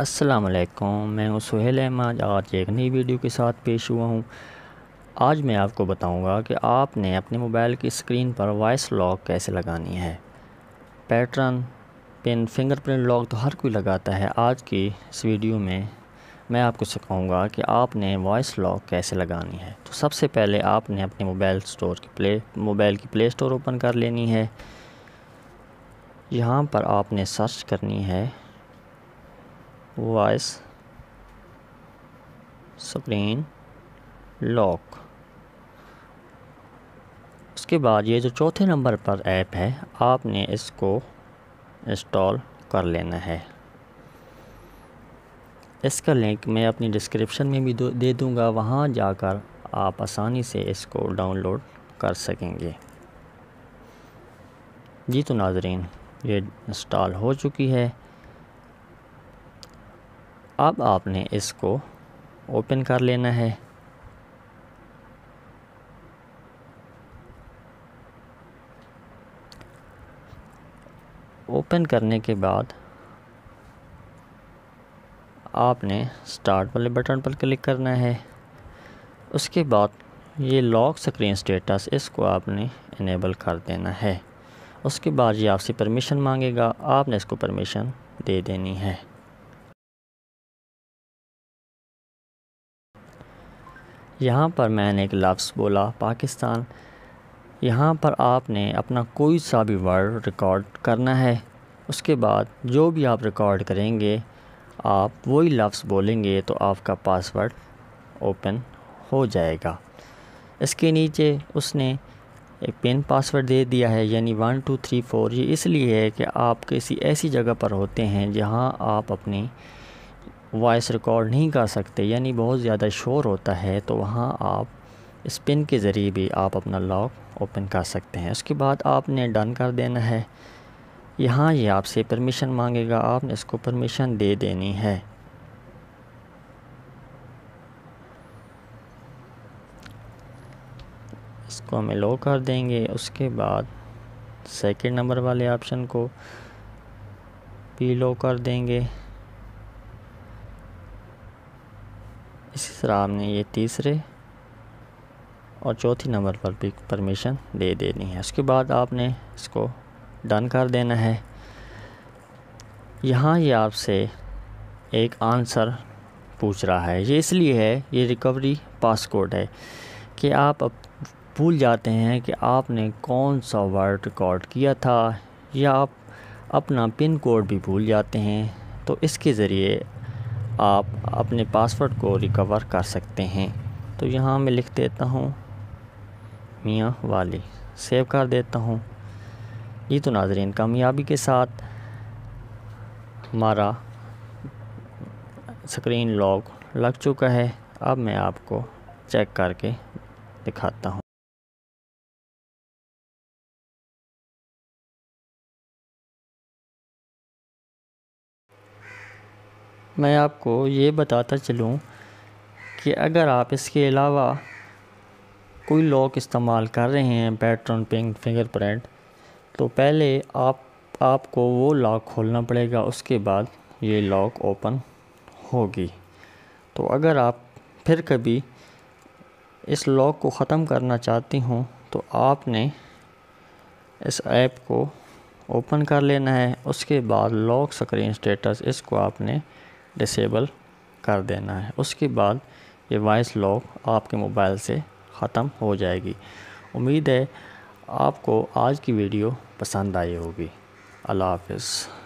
वालेकुम मैं हूँ सुहेल अहमद आज एक नई वीडियो के साथ पेश हुआ हूँ आज मैं आपको बताऊंगा कि आपने अपने मोबाइल की स्क्रीन पर वॉइस लॉक कैसे लगानी है पैटर्न पिन फिंगरप्रिंट लॉक तो हर कोई लगाता है आज की इस वीडियो में मैं आपको सिखाऊंगा कि आपने वॉइस लॉक कैसे लगानी है तो सबसे पहले आपने अपने मोबाइल स्टोर की प्ले मोबाइल की प्ले स्टोर ओपन कर लेनी है यहाँ पर आपने सर्च करनी है वॉइस स्क्रीन लॉक उसके बाद ये जो चौथे नंबर पर ऐप है आपने इसको इंस्टॉल कर लेना है इसका लिंक मैं अपनी डिस्क्रिप्शन में भी दे दूंगा वहाँ जाकर आप आसानी से इसको डाउनलोड कर सकेंगे जी तो नाजरीन ये इंस्टॉल हो चुकी है अब आपने इसको ओपन कर लेना है ओपन करने के बाद आपने स्टार्ट वाले बटन पर क्लिक करना है उसके बाद ये लॉक स्क्रीन स्टेटस इसको आपने इनेबल कर देना है उसके बाद ये आपसे परमिशन मांगेगा आपने इसको परमिशन दे देनी है यहाँ पर मैंने एक लफ्ज़ बोला पाकिस्तान यहाँ पर आपने अपना कोई सा भी वर्ड रिकॉर्ड करना है उसके बाद जो भी आप रिकॉर्ड करेंगे आप वही लफ्ज़ बोलेंगे तो आपका पासवर्ड ओपन हो जाएगा इसके नीचे उसने एक पिन पासवर्ड दे दिया है यानी वन टू थ्री फोर ये इसलिए है कि आप किसी ऐसी जगह पर होते हैं जहाँ आप अपनी वॉइस रिकॉर्ड नहीं कर सकते यानी बहुत ज़्यादा शोर होता है तो वहाँ आप स्पिन के ज़रिए भी आप अपना लॉक ओपन कर सकते हैं उसके बाद आपने डन कर देना है यहाँ ये यह आपसे परमिशन मांगेगा आपने इसको परमिशन दे देनी है इसको हम लो कर देंगे उसके बाद सेकंड नंबर वाले ऑप्शन को भी लो कर देंगे इसी तरह आपने ये तीसरे और चौथी नंबर पर भी परमिशन दे देनी है उसके बाद आपने इसको डन कर देना है यहाँ ये आपसे एक आंसर पूछ रहा है ये इसलिए है ये रिकवरी पासकोड है कि आप अब भूल जाते हैं कि आपने कौन सा वर्ड रिकॉर्ड किया था या आप अपना पिन कोड भी भूल जाते हैं तो इसके ज़रिए आप अपने पासवर्ड को रिकवर कर सकते हैं तो यहाँ मैं लिख देता हूँ मियाँ वाली सेव कर देता हूँ ये तो नाजरीन कामयाबी के साथ हमारा स्क्रीन लॉक लग चुका है अब मैं आपको चेक करके दिखाता हूँ मैं आपको ये बताता चलूँ कि अगर आप इसके अलावा कोई लॉक इस्तेमाल कर रहे हैं पैटर्न पिंग फिंगरप्रिंट तो पहले आप आपको वो लॉक खोलना पड़ेगा उसके बाद ये लॉक ओपन होगी तो अगर आप फिर कभी इस लॉक को ख़त्म करना चाहती हूँ तो आपने इस ऐप को ओपन कर लेना है उसके बाद लॉक स्क्रीन स्टेटस इसको आपने डिसेबल कर देना है उसके बाद ये वॉइस लॉक आपके मोबाइल से ख़त्म हो जाएगी उम्मीद है आपको आज की वीडियो पसंद आई होगी अल्लाह हाफिज़